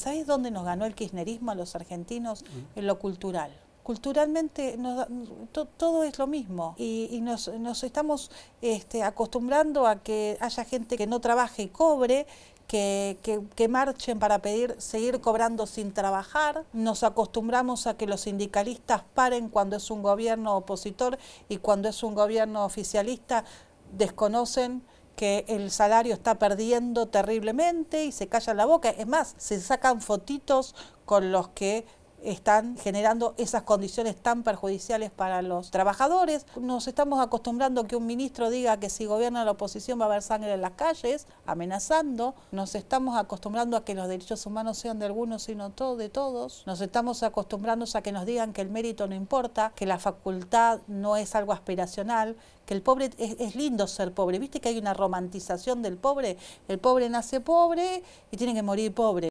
¿Sabes dónde nos ganó el kirchnerismo a los argentinos? Mm. En lo cultural. Culturalmente todo es lo mismo y, nos, estamos este, acostumbrando a que haya gente que no trabaje y cobre, que, que, marchen para pedir seguir cobrando sin trabajar. Nos acostumbramos a que los sindicalistas paren cuando es un gobierno opositor y cuando es un gobierno oficialista desconocen que el salario está perdiendo terriblemente y se callan la boca. Es más, se sacan fotitos con los que están generando esas condiciones tan perjudiciales para los trabajadores. Nos estamos acostumbrando que un ministro diga que si gobierna la oposición va a haber sangre en las calles, amenazando. Nos estamos acostumbrando a que los derechos humanos sean de algunos y no de todos. Nos estamos acostumbrando a que nos digan que el mérito no importa, que la facultad no es algo aspiracional, que el pobre es lindo ser pobre. ¿Viste que hay una romantización del pobre? El pobre nace pobre y tiene que morir pobre.